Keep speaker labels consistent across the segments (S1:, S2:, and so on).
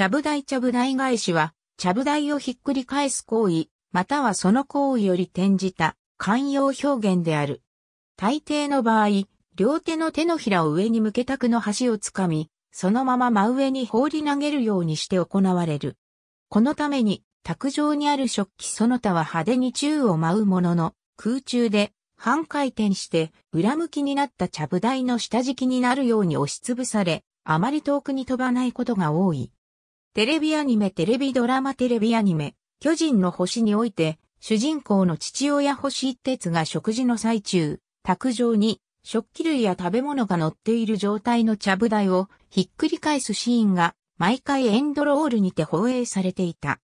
S1: ちゃぶ台ちゃぶ台返しは、ちゃぶ台をひっくり返す行為、またはその行為より転じた、慣用表現である。大抵の場合、両手の手のひらを上に向けたくの端をつかみ、そのまま真上に放り投げるようにして行われる。このために、卓上にある食器その他は派手に宙を舞うものの、空中で半回転して裏向きになったちゃぶ台の下敷きになるように押しつぶされ、あまり遠くに飛ばないことが多い。テレビアニメテレビドラマテレビアニメ、巨人の星において、主人公の父親星一徹が食事の最中、卓上に食器類や食べ物が乗っている状態の茶舞台をひっくり返すシーンが毎回エンドロールにて放映されていた。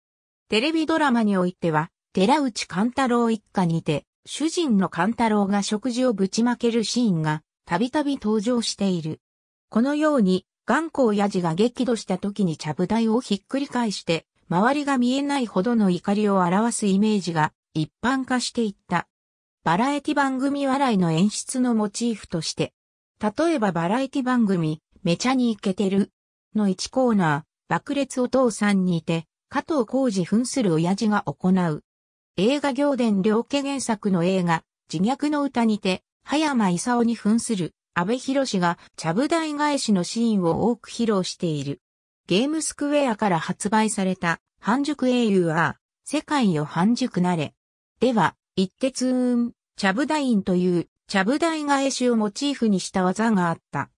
S1: テレビドラマにおいては、寺内勘太郎一家にて、主人の勘太郎が食事をぶちまけるシーンがたびたび登場している。このように頑固親父が激怒した時にちゃぶ台をひっくり返して、周りが見えないほどの怒りを表すイメージが一般化していった。バラエティ番組笑いの演出のモチーフとして、例えばバラエティ番組、めちゃにイケてるの1コーナー、爆裂お父さんにて、加藤浩二扮する親父が行う。映画行伝両家原作の映画、自虐の歌にて、葉山勲に扮する、安倍博士がャブダ台返しのシーンを多く披露している。ゲームスクエアから発売された半熟英雄は世界よ半熟なれ。では、一徹ーん、チャブダインというャブダ台返しをモチーフにした技があった。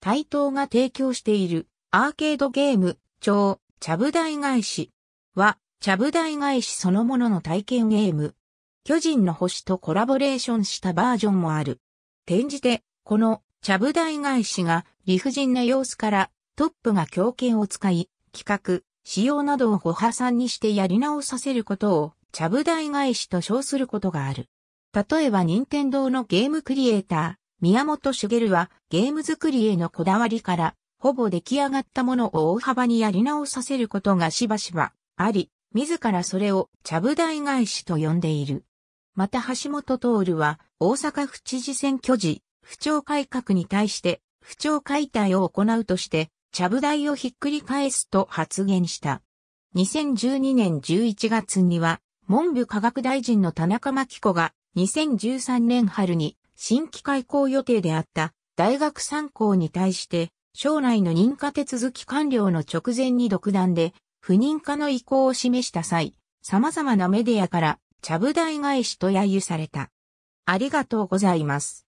S1: 対等が提供しているアーケードゲーム、超、ャブダ台返しは、ャブダ台返しそのものの体験ゲーム。巨人の星とコラボレーションしたバージョンもある。転じて、このちゃぶ台返しが理不尽な様子からトップが強権を使い、企画、仕様などを補破産にしてやり直させることを、ちゃぶ台返しと称することがある。例えば任天堂のゲームクリエイター、宮本茂はゲーム作りへのこだわりから、ほぼ出来上がったものを大幅にやり直させることがしばしばあり、自らそれをちゃぶ台返しと呼んでいる。また橋本徹は大阪府知事選挙時、不調改革に対して不調解体を行うとして、ちゃぶ台をひっくり返すと発言した。2012年11月には、文部科学大臣の田中真紀子が、2013年春に新規開校予定であった大学参考に対して、将来の認可手続き完了の直前に独断で、不認可の意向を示した際、様々なメディアから、ちゃぶ台返しと揶揄された。ありがとうございます。